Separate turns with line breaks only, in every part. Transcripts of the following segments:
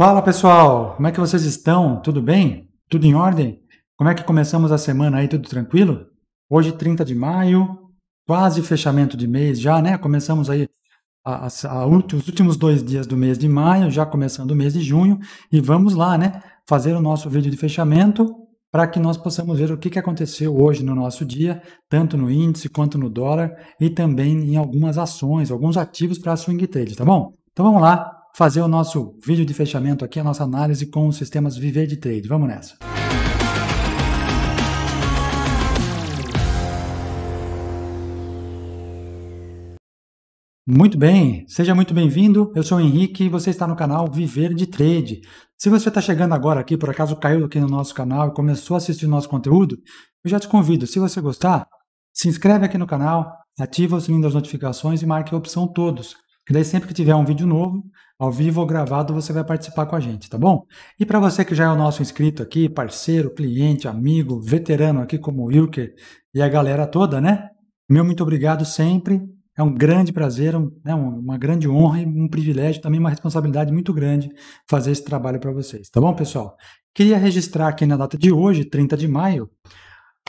Fala pessoal, como é que vocês estão? Tudo bem? Tudo em ordem? Como é que começamos a semana aí? Tudo tranquilo? Hoje, 30 de maio, quase fechamento de mês já, né? Começamos aí a, a, a, os últimos dois dias do mês de maio, já começando o mês de junho, e vamos lá, né? Fazer o nosso vídeo de fechamento para que nós possamos ver o que, que aconteceu hoje no nosso dia, tanto no índice quanto no dólar e também em algumas ações, alguns ativos para swing trade, tá bom? Então vamos lá, fazer o nosso vídeo de fechamento aqui, a nossa análise com os sistemas Viver de Trade. Vamos nessa! Muito bem, seja muito bem-vindo. Eu sou o Henrique e você está no canal Viver de Trade. Se você está chegando agora aqui, por acaso caiu aqui no nosso canal e começou a assistir o nosso conteúdo, eu já te convido, se você gostar, se inscreve aqui no canal, ativa o sininho das notificações e marque a opção todos e daí sempre que tiver um vídeo novo, ao vivo ou gravado, você vai participar com a gente, tá bom? E para você que já é o nosso inscrito aqui, parceiro, cliente, amigo, veterano aqui como o Wilker e a galera toda, né? Meu muito obrigado sempre. É um grande prazer, um, né, uma grande honra e um privilégio, também uma responsabilidade muito grande fazer esse trabalho para vocês, tá bom, pessoal? Queria registrar aqui na data de hoje, 30 de maio,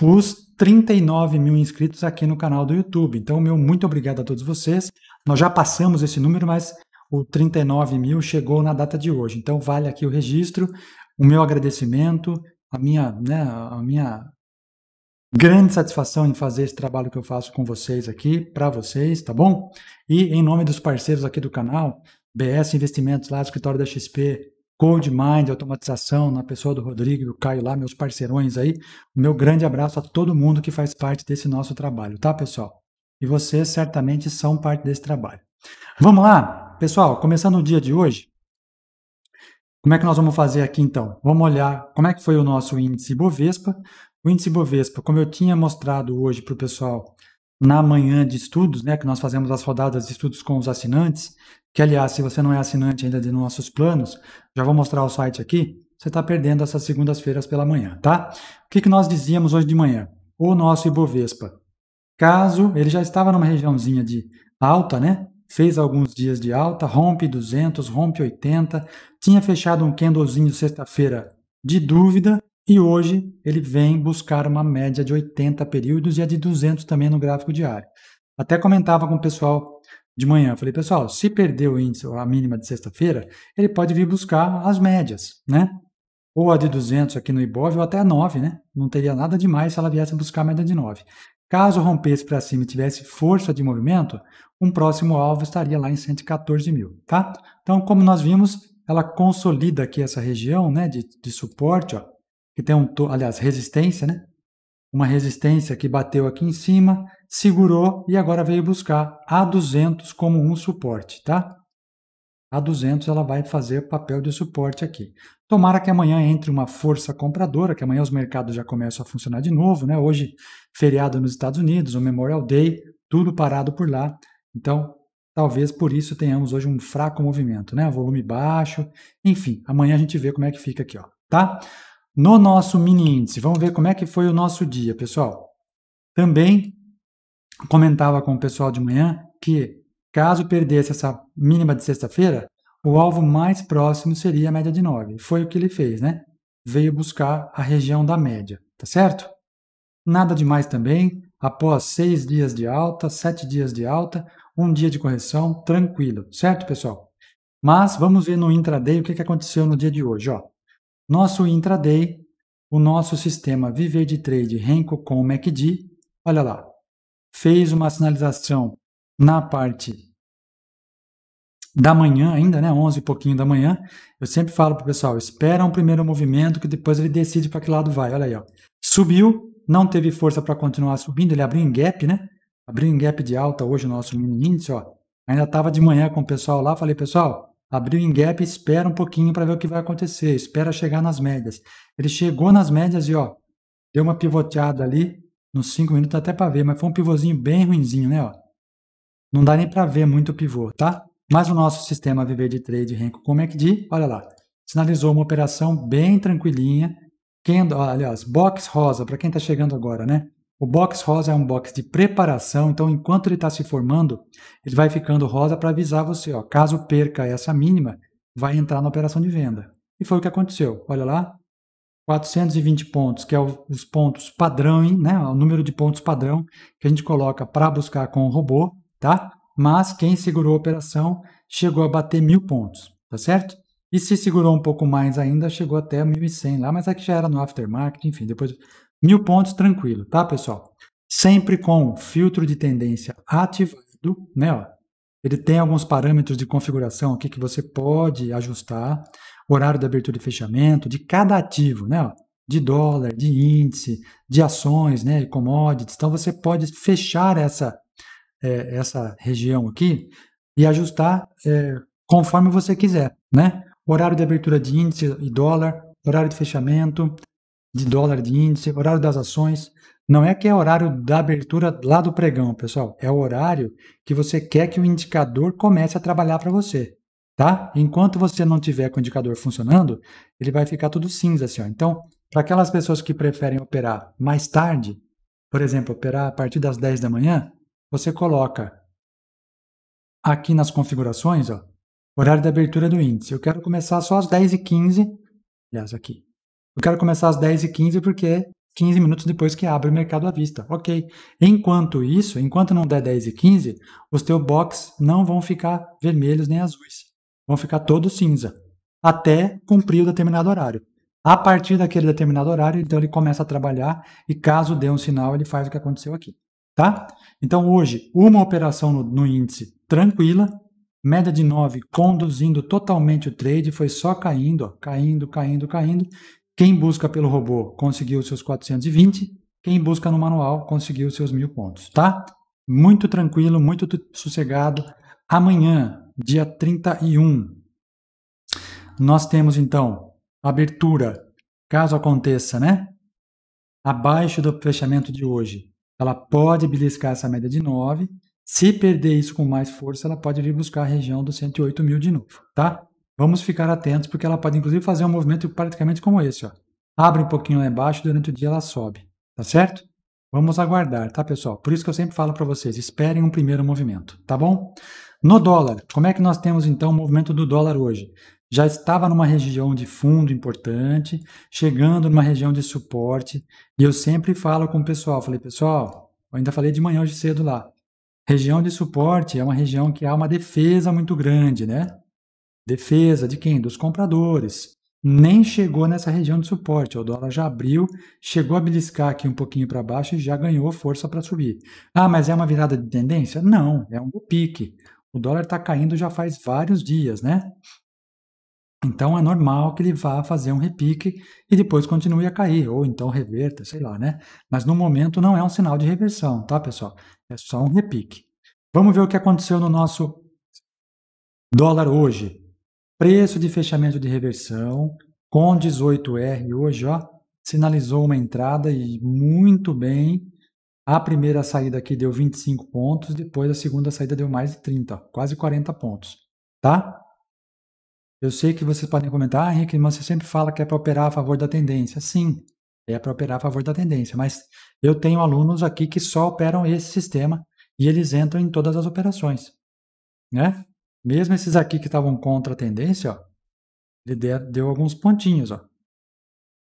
os 39 mil inscritos aqui no canal do YouTube. Então, meu muito obrigado a todos vocês. Nós já passamos esse número, mas o 39 mil chegou na data de hoje. Então, vale aqui o registro, o meu agradecimento, a minha, né, a minha grande satisfação em fazer esse trabalho que eu faço com vocês aqui, para vocês, tá bom? E em nome dos parceiros aqui do canal, BS Investimentos lá, escritório da XP, Code Mind, automatização, na pessoa do Rodrigo e Caio lá, meus parceirões aí. Meu grande abraço a todo mundo que faz parte desse nosso trabalho, tá, pessoal? E vocês certamente são parte desse trabalho. Vamos lá, pessoal, começando o dia de hoje. Como é que nós vamos fazer aqui então? Vamos olhar como é que foi o nosso índice Bovespa. O índice Bovespa, como eu tinha mostrado hoje para o pessoal na manhã de estudos, né, que nós fazemos as rodadas de estudos com os assinantes, que aliás, se você não é assinante ainda de nossos planos, já vou mostrar o site aqui, você está perdendo essas segundas-feiras pela manhã, tá? O que, que nós dizíamos hoje de manhã? O nosso Ibovespa. Caso ele já estava numa regiãozinha de alta, né? Fez alguns dias de alta, rompe 200, rompe 80, tinha fechado um candlezinho sexta-feira de dúvida e hoje ele vem buscar uma média de 80 períodos e a de 200 também no gráfico diário. Até comentava com o pessoal de manhã. Eu falei, pessoal, se perder o índice, a mínima de sexta-feira, ele pode vir buscar as médias, né? Ou a de 200 aqui no Ibov, ou até a 9, né? Não teria nada demais se ela viesse buscar a média de 9. Caso rompesse para cima e tivesse força de movimento, um próximo alvo estaria lá em 114 mil, tá? Então, como nós vimos, ela consolida aqui essa região, né, de, de suporte, ó, que tem um, aliás, resistência, né, uma resistência que bateu aqui em cima, segurou e agora veio buscar a 200 como um suporte, tá? A 200 ela vai fazer papel de suporte aqui. Tomara que amanhã entre uma força compradora, que amanhã os mercados já começam a funcionar de novo, né? Hoje feriado nos Estados Unidos, o Memorial Day, tudo parado por lá. Então, talvez por isso tenhamos hoje um fraco movimento, né? Volume baixo. Enfim, amanhã a gente vê como é que fica aqui, ó, tá? no nosso mini índice. Vamos ver como é que foi o nosso dia, pessoal. Também comentava com o pessoal de manhã que caso perdesse essa mínima de sexta-feira, o alvo mais próximo seria a média de 9. Foi o que ele fez, né? Veio buscar a região da média, tá certo? Nada demais também. Após seis dias de alta, sete dias de alta, um dia de correção, tranquilo, certo, pessoal? Mas vamos ver no intraday o que aconteceu no dia de hoje. Ó. Nosso intraday, o nosso sistema Viver de Trade Renko com MACD, olha lá, fez uma sinalização na parte da manhã ainda, né? 11 e pouquinho da manhã. Eu sempre falo para o pessoal, espera um primeiro movimento que depois ele decide para que lado vai. Olha aí, ó. Subiu, não teve força para continuar subindo, ele abriu em gap, né? Abriu em gap de alta hoje o nosso mini índice, ó. Ainda estava de manhã com o pessoal lá, falei, pessoal, Abriu em gap, espera um pouquinho para ver o que vai acontecer, espera chegar nas médias. Ele chegou nas médias e ó, deu uma pivoteada ali, nos 5 minutos até para ver, mas foi um pivôzinho bem ruinzinho, né, ó. Não dá nem para ver muito o pivô, tá? Mas o nosso sistema Viver de Trade Renko que de? olha lá, sinalizou uma operação bem tranquilinha. Quem, olha, box rosa, para quem está chegando agora, né? O box rosa é um box de preparação, então enquanto ele está se formando, ele vai ficando rosa para avisar você, ó, caso perca essa mínima, vai entrar na operação de venda. E foi o que aconteceu. Olha lá, 420 pontos, que é os pontos padrão, né? O número de pontos padrão que a gente coloca para buscar com o robô, tá? Mas quem segurou a operação chegou a bater mil pontos, tá certo? E se segurou um pouco mais ainda, chegou até 1.100 lá, mas aqui é já era no aftermarket, enfim, depois Mil pontos, tranquilo, tá, pessoal? Sempre com filtro de tendência ativado, né? Ó. Ele tem alguns parâmetros de configuração aqui que você pode ajustar, horário de abertura e fechamento de cada ativo, né? Ó. De dólar, de índice, de ações, né? E commodities. Então você pode fechar essa, é, essa região aqui e ajustar é, conforme você quiser, né? Horário de abertura de índice e dólar, horário de fechamento, de dólar de índice, horário das ações. Não é que é horário da abertura lá do pregão, pessoal. É o horário que você quer que o indicador comece a trabalhar para você, tá? Enquanto você não tiver com o indicador funcionando, ele vai ficar tudo cinza assim, ó. Então, para aquelas pessoas que preferem operar mais tarde, por exemplo, operar a partir das 10 da manhã, você coloca aqui nas configurações, ó, horário de abertura do índice. Eu quero começar só às 10h15, aliás, aqui, eu quero começar às 10h15 porque é 15 minutos depois que abre o mercado à vista. Ok. Enquanto isso, enquanto não der 10h15, os teus box não vão ficar vermelhos nem azuis. Vão ficar todos cinza. Até cumprir o determinado horário. A partir daquele determinado horário, então ele começa a trabalhar e caso dê um sinal, ele faz o que aconteceu aqui, tá? Então hoje, uma operação no, no índice tranquila, média de 9 conduzindo totalmente o trade, foi só caindo, ó, caindo, caindo, caindo, quem busca pelo robô conseguiu seus 420, quem busca no manual conseguiu seus mil pontos, tá? Muito tranquilo, muito sossegado. Amanhã, dia 31, nós temos então abertura, caso aconteça, né? Abaixo do fechamento de hoje, ela pode beliscar essa média de 9. Se perder isso com mais força, ela pode vir buscar a região dos 108 mil de novo, tá? Vamos ficar atentos porque ela pode inclusive fazer um movimento praticamente como esse, ó. Abre um pouquinho lá embaixo, durante o dia ela sobe, tá certo? Vamos aguardar, tá, pessoal? Por isso que eu sempre falo para vocês, esperem um primeiro movimento, tá bom? No dólar, como é que nós temos então o movimento do dólar hoje? Já estava numa região de fundo importante, chegando numa região de suporte, e eu sempre falo com o pessoal, falei, pessoal, eu ainda falei de manhã hoje cedo lá. Região de suporte é uma região que há uma defesa muito grande, né? Defesa de quem? Dos compradores. Nem chegou nessa região de suporte. O dólar já abriu, chegou a beliscar aqui um pouquinho para baixo e já ganhou força para subir. Ah, mas é uma virada de tendência? Não, é um pique. O dólar está caindo já faz vários dias, né? Então é normal que ele vá fazer um repique e depois continue a cair, ou então reverta, sei lá, né? Mas no momento não é um sinal de reversão, tá, pessoal? É só um repique. Vamos ver o que aconteceu no nosso dólar hoje. Preço de fechamento de reversão com 18R hoje, ó, sinalizou uma entrada e muito bem. A primeira saída aqui deu 25 pontos, depois a segunda saída deu mais de 30, quase 40 pontos, tá? Eu sei que vocês podem comentar, ah, Henrique, mas você sempre fala que é para operar a favor da tendência. Sim, é para operar a favor da tendência, mas eu tenho alunos aqui que só operam esse sistema e eles entram em todas as operações, né? Mesmo esses aqui que estavam contra a tendência, ó, ele deu alguns pontinhos. Ó.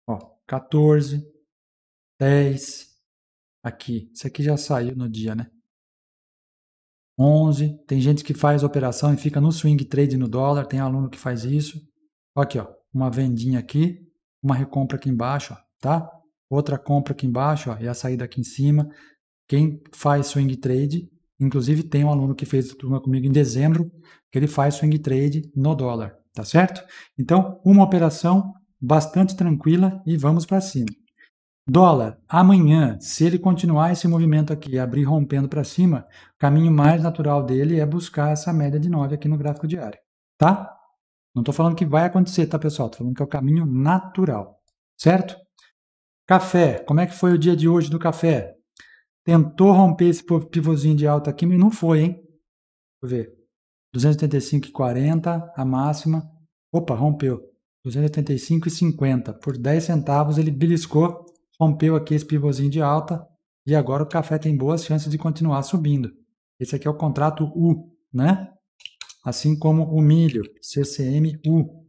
Ó, 14, 10, aqui. Isso aqui já saiu no dia, né? 11. Tem gente que faz operação e fica no swing trade no dólar. Tem aluno que faz isso. Aqui, ó, uma vendinha aqui, uma recompra aqui embaixo, ó, tá? Outra compra aqui embaixo ó, e a saída aqui em cima. Quem faz swing trade Inclusive, tem um aluno que fez a turma comigo em dezembro, que ele faz swing trade no dólar, tá certo? Então, uma operação bastante tranquila e vamos para cima. Dólar, amanhã, se ele continuar esse movimento aqui, abrir rompendo para cima, o caminho mais natural dele é buscar essa média de 9 aqui no gráfico diário, tá? Não estou falando que vai acontecer, tá, pessoal? Estou falando que é o caminho natural, certo? Café, como é que foi o dia de hoje do café? Tentou romper esse pivôzinho de alta aqui, mas não foi, hein? Deixa eu ver. 285,40 a máxima. Opa, rompeu. 285,50. Por 10 centavos ele beliscou, rompeu aqui esse pivôzinho de alta e agora o café tem boas chances de continuar subindo. Esse aqui é o contrato U, né? Assim como o milho, CCMU.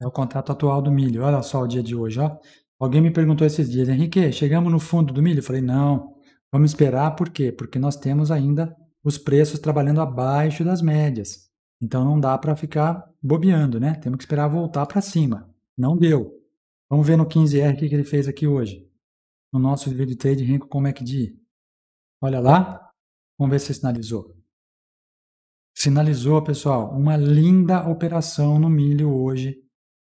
É o contrato atual do milho. Olha só o dia de hoje, ó. Alguém me perguntou esses dias, Henrique, chegamos no fundo do milho? Eu falei, não, vamos esperar, por quê? Porque nós temos ainda os preços trabalhando abaixo das médias. Então não dá para ficar bobeando, né? Temos que esperar voltar para cima. Não deu. Vamos ver no 15R o que, ele fez aqui hoje. No nosso vídeo de trade é que MACD. Olha lá. Vamos ver se sinalizou. Sinalizou, pessoal, uma linda operação no milho hoje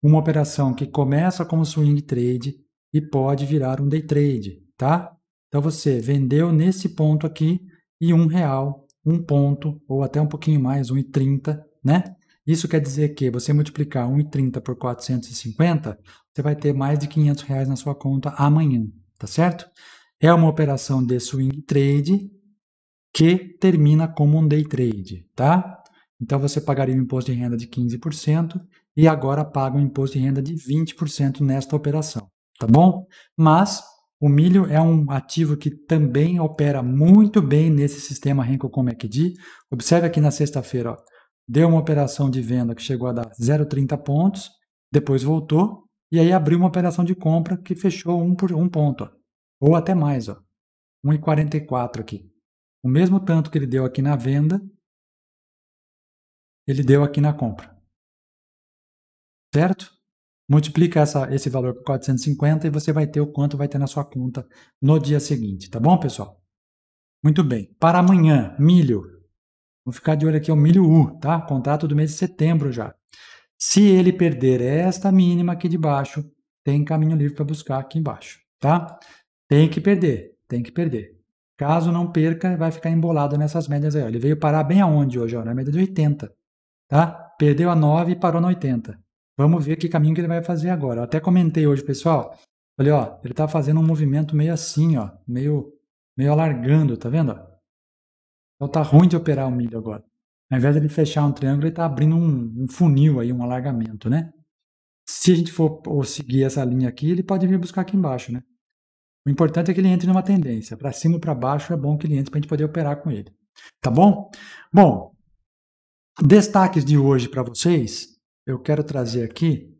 uma operação que começa como swing trade e pode virar um day trade, tá? Então você vendeu nesse ponto aqui e um real, um ponto ou até um pouquinho mais, 1,30, né? Isso quer dizer que você multiplicar 1,30 por 450, você vai ter mais de 500 reais na sua conta amanhã, tá certo? É uma operação de swing trade que termina como um day trade, tá? Então você pagaria um imposto de renda de 15% e agora paga um imposto de renda de 20% nesta operação, tá bom? Mas o milho é um ativo que também opera muito bem nesse sistema Renko Comecd. É Observe aqui na sexta-feira, deu uma operação de venda que chegou a dar 0,30 pontos, depois voltou e aí abriu uma operação de compra que fechou um por um ponto, ó. ou até mais, 1,44 aqui. O mesmo tanto que ele deu aqui na venda, ele deu aqui na compra certo? Multiplica essa, esse valor por 450 e você vai ter o quanto vai ter na sua conta no dia seguinte, tá bom, pessoal? Muito bem. Para amanhã, milho. Vou ficar de olho aqui, é o milho U, tá? Contrato do mês de setembro já. Se ele perder esta mínima aqui de baixo, tem caminho livre para buscar aqui embaixo, tá? Tem que perder, tem que perder. Caso não perca, vai ficar embolado nessas médias aí. Ele veio parar bem aonde hoje? Ó, na média de 80. Tá? Perdeu a 9 e parou na 80. Vamos ver que caminho que ele vai fazer agora. Eu até comentei hoje, pessoal. Falei, ó, ele tá fazendo um movimento meio assim, ó, meio, meio alargando, tá vendo? Então tá ruim de operar o milho agora. Ao invés de ele fechar um triângulo, ele está abrindo um, um funil aí, um alargamento, né? Se a gente for seguir essa linha aqui, ele pode vir buscar aqui embaixo, né? O importante é que ele entre numa tendência. Para cima ou para baixo é bom que ele entre para a gente poder operar com ele. Tá bom? Bom, destaques de hoje para vocês eu quero trazer aqui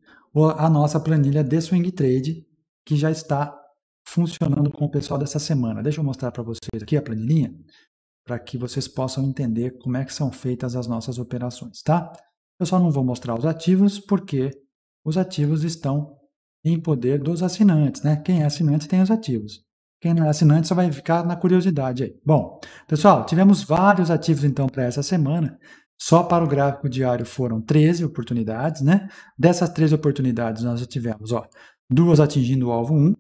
a nossa planilha de swing trade que já está funcionando com o pessoal dessa semana. Deixa eu mostrar para vocês aqui a planilhinha para que vocês possam entender como é que são feitas as nossas operações, tá? Eu só não vou mostrar os ativos porque os ativos estão em poder dos assinantes, né? Quem é assinante tem os ativos. Quem não é assinante só vai ficar na curiosidade aí. Bom, pessoal, tivemos vários ativos então para essa semana. Só para o gráfico diário foram 13 oportunidades, né? Dessas 13 oportunidades nós tivemos, ó, duas atingindo o alvo 1,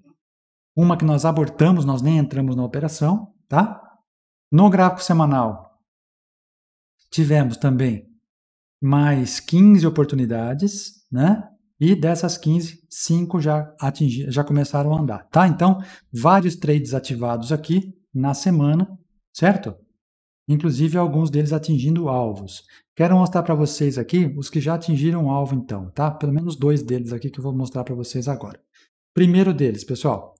uma que nós abortamos, nós nem entramos na operação, tá? No gráfico semanal tivemos também mais 15 oportunidades, né? E dessas 15, 5 já atingi, já começaram a andar, tá? Então, vários trades ativados aqui na semana, certo? inclusive alguns deles atingindo alvos. Quero mostrar para vocês aqui os que já atingiram o alvo então, tá? Pelo menos dois deles aqui que eu vou mostrar para vocês agora. Primeiro deles, pessoal.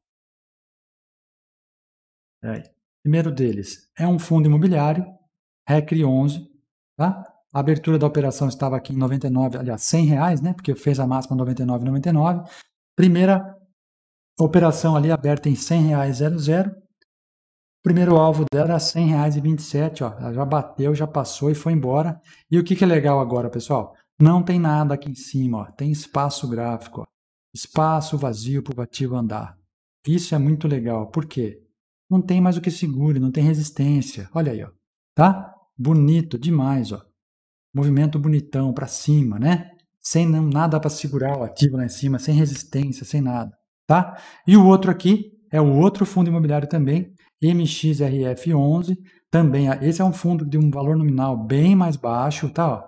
É, primeiro deles é um fundo imobiliário, RECRE 11, tá? A abertura da operação estava aqui em 99, aliás, 100 reais, né? Porque fez a máxima 99,99. ,99. Primeira operação ali aberta em 100 reais 00 primeiro alvo dela era R$100,27, ó. Ela já bateu, já passou e foi embora. E o que, que é legal agora, pessoal? Não tem nada aqui em cima, ó. Tem espaço gráfico, ó. Espaço vazio para o ativo andar. Isso é muito legal. Por quê? Não tem mais o que segure, não tem resistência. Olha aí, ó. Tá? Bonito demais, ó. Movimento bonitão para cima, né? Sem nada para segurar o ativo lá em cima, sem resistência, sem nada, tá? E o outro aqui é o outro fundo imobiliário também, MXRF11, também, esse é um fundo de um valor nominal bem mais baixo, tá?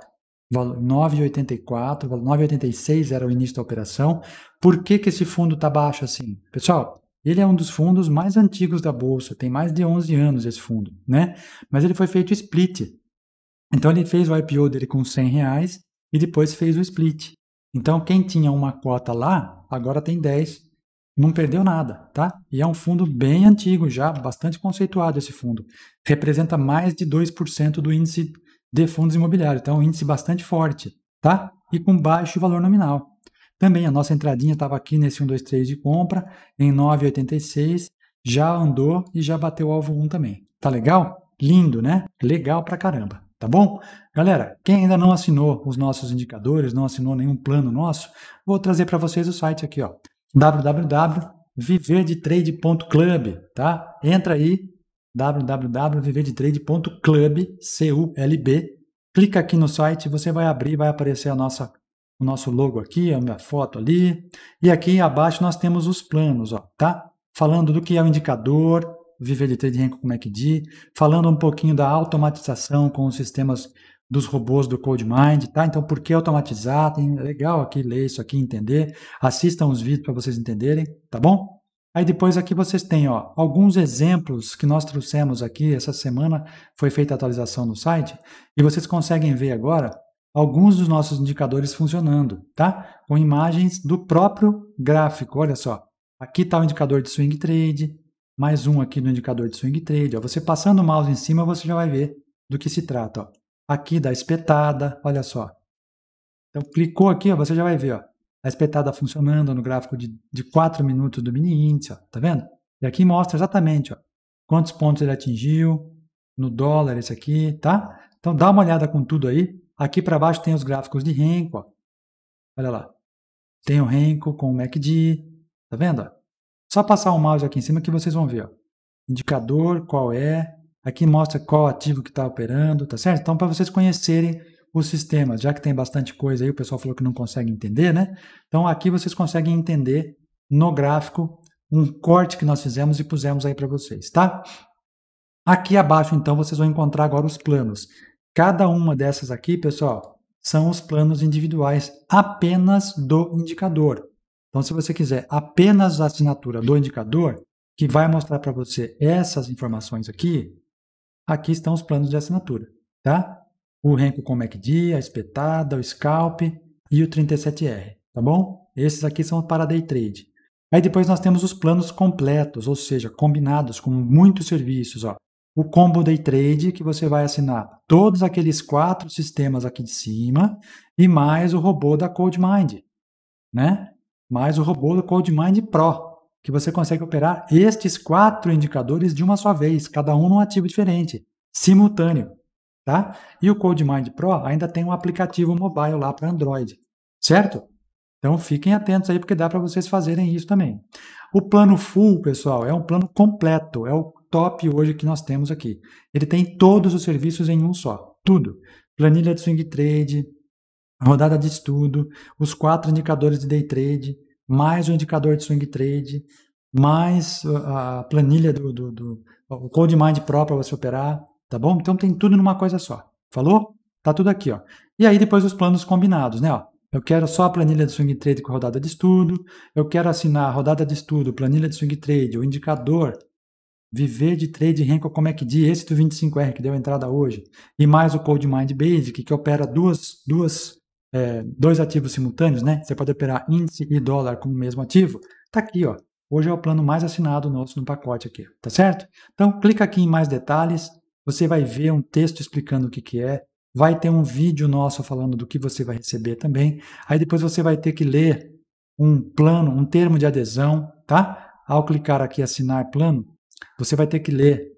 9,84, 9,86 era o início da operação. Por que, que esse fundo está baixo assim? Pessoal, ele é um dos fundos mais antigos da bolsa, tem mais de 11 anos esse fundo, né? Mas ele foi feito split. Então ele fez o IPO dele com 100 reais e depois fez o split. Então quem tinha uma cota lá, agora tem 10 não perdeu nada, tá? E é um fundo bem antigo já, bastante conceituado esse fundo. Representa mais de 2% do índice de fundos imobiliários, então é um índice bastante forte, tá? E com baixo valor nominal. Também a nossa entradinha estava aqui nesse 3 de compra, em 9,86, já andou e já bateu o alvo 1 também. Tá legal? Lindo, né? Legal pra caramba, tá bom? Galera, quem ainda não assinou os nossos indicadores, não assinou nenhum plano nosso, vou trazer para vocês o site aqui, ó, www.viverdetrade.club, tá? Entra aí, www.viverdetrade.club, C-U-L-B. Clica aqui no site, você vai abrir, vai aparecer a nossa, o nosso logo aqui, a minha foto ali. E aqui abaixo nós temos os planos, ó, tá? Falando do que é o indicador, Viver de Trade Renko com é falando um pouquinho da automatização com os sistemas dos robôs do CodeMind, tá? Então, por que automatizar? Tem, é legal aqui ler isso aqui, entender. Assistam os vídeos para vocês entenderem, tá bom? Aí depois aqui vocês têm ó, alguns exemplos que nós trouxemos aqui. Essa semana foi feita a atualização no site e vocês conseguem ver agora alguns dos nossos indicadores funcionando, tá? Com imagens do próprio gráfico. Olha só, aqui está o indicador de swing trade, mais um aqui no indicador de swing trade. Ó. Você passando o mouse em cima, você já vai ver do que se trata. Ó. Aqui da espetada, olha só. Então, clicou aqui, ó, você já vai ver ó, a espetada funcionando no gráfico de, de 4 minutos do mini índice, ó, tá vendo? E aqui mostra exatamente ó, quantos pontos ele atingiu, no dólar esse aqui, tá? Então, dá uma olhada com tudo aí. Aqui para baixo tem os gráficos de Renko, ó. olha lá. Tem o Renko com o MACD, tá vendo? Só passar o mouse aqui em cima que vocês vão ver. Ó. Indicador, qual é, Aqui mostra qual ativo que está operando, tá certo? Então, para vocês conhecerem os sistemas, já que tem bastante coisa aí, o pessoal falou que não consegue entender, né? Então, aqui vocês conseguem entender no gráfico um corte que nós fizemos e pusemos aí para vocês, tá? Aqui abaixo, então, vocês vão encontrar agora os planos. Cada uma dessas aqui, pessoal, são os planos individuais apenas do indicador. Então, se você quiser apenas a assinatura do indicador, que vai mostrar para você essas informações aqui, aqui estão os planos de assinatura, tá? O Renko com MACD, é a espetada, o Scalp e o 37R, tá bom? Esses aqui são para day trade. Aí depois nós temos os planos completos, ou seja, combinados com muitos serviços, ó. O combo day trade que você vai assinar todos aqueles quatro sistemas aqui de cima e mais o robô da CodeMind, né? Mais o robô da CodeMind Pro, que você consegue operar estes quatro indicadores de uma só vez, cada um num ativo diferente, simultâneo. Tá? E o CodeMind Pro ainda tem um aplicativo mobile lá para Android, certo? Então fiquem atentos aí porque dá para vocês fazerem isso também. O plano full, pessoal, é um plano completo, é o top hoje que nós temos aqui. Ele tem todos os serviços em um só, tudo. Planilha de swing trade, rodada de estudo, os quatro indicadores de day trade, mais o indicador de swing trade, mais ah, a planilha do, do, do o code mind pro para você operar, tá bom? Então tem tudo numa coisa só. Falou? Tá tudo aqui, ó. E aí depois os planos combinados, né? Ó, eu quero só a planilha de swing trade com rodada de estudo, eu quero assinar a rodada de estudo, planilha de swing trade, o indicador, viver de trade renko como é que diz, esse do 25R que deu entrada hoje, e mais o code mind basic que opera duas duas é, dois ativos simultâneos, né? Você pode operar índice e dólar com o mesmo ativo. Tá aqui, ó. Hoje é o plano mais assinado nosso no pacote aqui, tá certo? Então, clica aqui em mais detalhes. Você vai ver um texto explicando o que, que é. Vai ter um vídeo nosso falando do que você vai receber também. Aí depois você vai ter que ler um plano, um termo de adesão, tá? Ao clicar aqui assinar plano, você vai ter que ler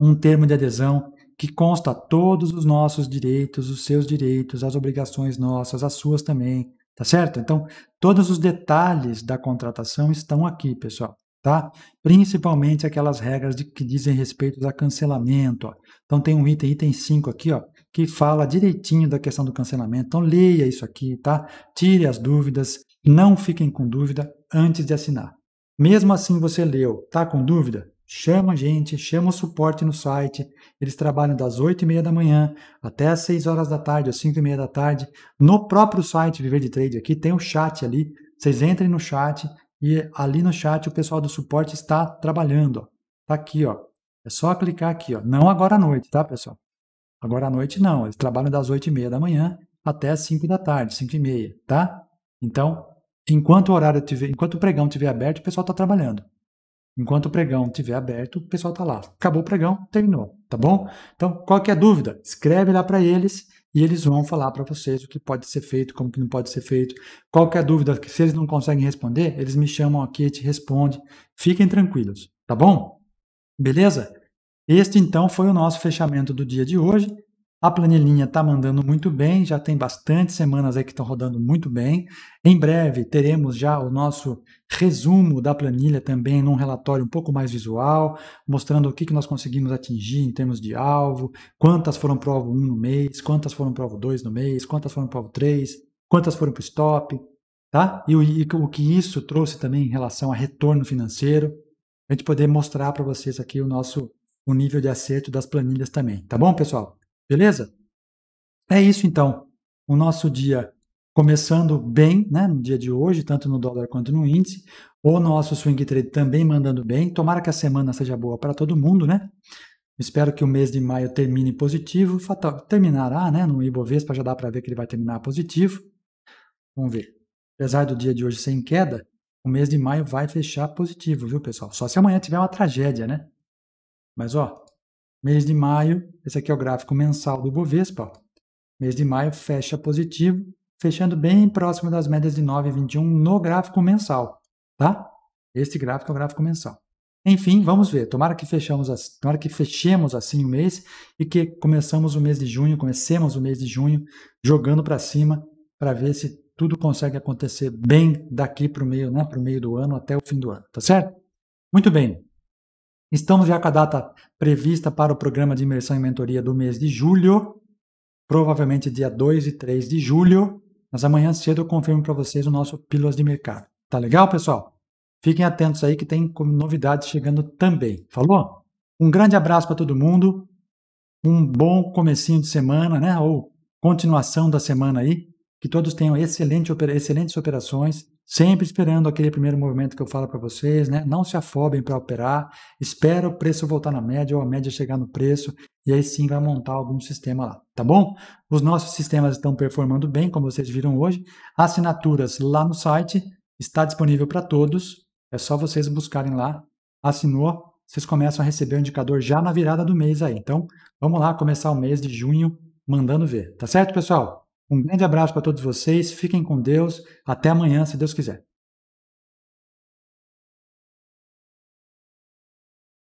um termo de adesão que consta todos os nossos direitos, os seus direitos, as obrigações nossas, as suas também, tá certo? Então, todos os detalhes da contratação estão aqui, pessoal, tá? Principalmente aquelas regras de, que dizem respeito a cancelamento, ó. Então, tem um item, item 5 aqui, ó, que fala direitinho da questão do cancelamento. Então, leia isso aqui, tá? Tire as dúvidas, não fiquem com dúvida antes de assinar. Mesmo assim, você leu, tá com dúvida? Chama a gente, chama o suporte no site. Eles trabalham das 8 e meia da manhã até as 6 horas da tarde ou 5 e meia da tarde. No próprio site Viver de Trade aqui tem o um chat ali. Vocês entrem no chat e ali no chat o pessoal do suporte está trabalhando. Está aqui, ó. É só clicar aqui, ó. Não agora à noite, tá, pessoal? Agora à noite não. Eles trabalham das 8 e meia da manhã até as 5 da tarde, 5 e meia, tá? Então, enquanto o horário tiver, enquanto o pregão estiver aberto, o pessoal está trabalhando. Enquanto o pregão estiver aberto, o pessoal está lá. Acabou o pregão, terminou, tá bom? Então, qualquer é dúvida, escreve lá para eles e eles vão falar para vocês o que pode ser feito, como que não pode ser feito. Qualquer é dúvida, se eles não conseguem responder, eles me chamam aqui e te respondem. Fiquem tranquilos, tá bom? Beleza? Este então foi o nosso fechamento do dia de hoje. A planilhinha está mandando muito bem, já tem bastante semanas aí que estão rodando muito bem. Em breve teremos já o nosso resumo da planilha também num relatório um pouco mais visual, mostrando o que, que nós conseguimos atingir em termos de alvo, quantas foram para o alvo 1 no mês, quantas foram para o alvo 2 no mês, quantas foram para o alvo 3, quantas foram para o stop, tá? E o, e o que isso trouxe também em relação a retorno financeiro, a gente poder mostrar para vocês aqui o nosso o nível de acerto das planilhas também, tá bom, pessoal? Beleza? É isso então. O nosso dia começando bem, né, no dia de hoje, tanto no dólar quanto no índice. O nosso swing trade também mandando bem. Tomara que a semana seja boa para todo mundo, né? Espero que o mês de maio termine positivo. Fatal, terminará, né? No Ibovespa já dá para ver que ele vai terminar positivo. Vamos ver. Apesar do dia de hoje ser em queda, o mês de maio vai fechar positivo, viu, pessoal? Só se amanhã tiver uma tragédia, né? Mas, ó, Mês de maio, esse aqui é o gráfico mensal do Bovespa. Mês de maio fecha positivo, fechando bem próximo das médias de 9,21 no gráfico mensal, tá? Este gráfico é o gráfico mensal. Enfim, vamos ver. Tomara que fechamos, tomara que fechemos assim o mês e que começamos o mês de junho, comecemos o mês de junho jogando para cima para ver se tudo consegue acontecer bem daqui para o meio, né? Para o meio do ano até o fim do ano, tá certo? Muito bem. Estamos já com a data prevista para o programa de imersão e mentoria do mês de julho, provavelmente dia 2 e 3 de julho, mas amanhã cedo eu confirmo para vocês o nosso Pílulas de Mercado. Tá legal, pessoal? Fiquem atentos aí que tem novidades chegando também. Falou? Um grande abraço para todo mundo. Um bom comecinho de semana, né? Ou continuação da semana aí. Que todos tenham excelente, excelentes operações Sempre esperando aquele primeiro movimento que eu falo para vocês, né? Não se afobem para operar, espera o preço voltar na média ou a média chegar no preço e aí sim vai montar algum sistema lá, tá bom? Os nossos sistemas estão performando bem, como vocês viram hoje. Assinaturas lá no site está disponível para todos. É só vocês buscarem lá. Assinou, vocês começam a receber o indicador já na virada do mês aí. Então, vamos lá começar o mês de junho mandando ver, tá certo, pessoal? Um grande abraço para todos vocês, fiquem com Deus, até amanhã, se Deus quiser.